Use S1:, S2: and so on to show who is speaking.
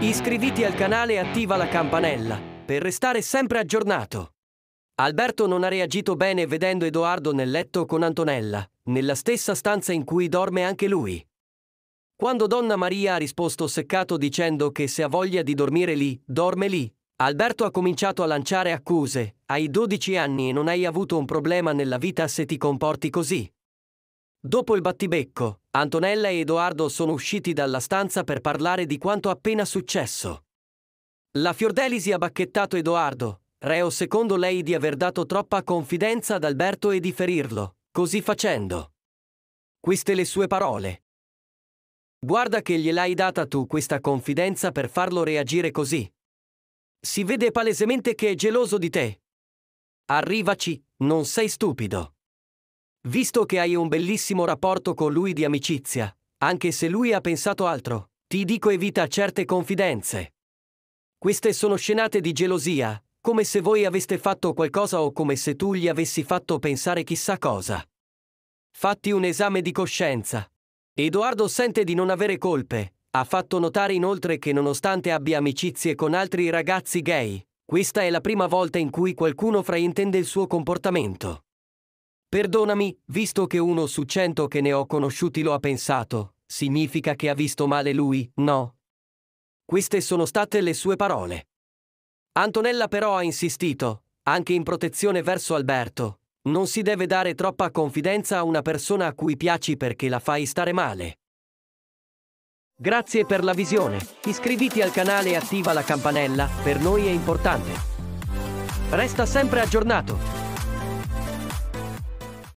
S1: Iscriviti al canale e attiva la campanella per restare sempre aggiornato. Alberto non ha reagito bene vedendo Edoardo nel letto con Antonella, nella stessa stanza in cui dorme anche lui. Quando Donna Maria ha risposto seccato dicendo che se ha voglia di dormire lì, dorme lì, Alberto ha cominciato a lanciare accuse. Hai 12 anni e non hai avuto un problema nella vita se ti comporti così. Dopo il battibecco, Antonella e Edoardo sono usciti dalla stanza per parlare di quanto appena successo. La Fiordelisi ha bacchettato Edoardo, reo secondo lei di aver dato troppa confidenza ad Alberto e di ferirlo, così facendo. Queste le sue parole. Guarda che gliel'hai data tu questa confidenza per farlo reagire così. Si vede palesemente che è geloso di te. Arrivaci, non sei stupido. Visto che hai un bellissimo rapporto con lui di amicizia, anche se lui ha pensato altro, ti dico evita certe confidenze. Queste sono scenate di gelosia, come se voi aveste fatto qualcosa o come se tu gli avessi fatto pensare chissà cosa. Fatti un esame di coscienza. Edoardo sente di non avere colpe, ha fatto notare inoltre che nonostante abbia amicizie con altri ragazzi gay, questa è la prima volta in cui qualcuno fraintende il suo comportamento. Perdonami, visto che uno su cento che ne ho conosciuti lo ha pensato, significa che ha visto male lui, no? Queste sono state le sue parole. Antonella però ha insistito, anche in protezione verso Alberto, non si deve dare troppa confidenza a una persona a cui piaci perché la fai stare male. Grazie per la visione, iscriviti al canale e attiva la campanella, per noi è importante. Resta sempre aggiornato.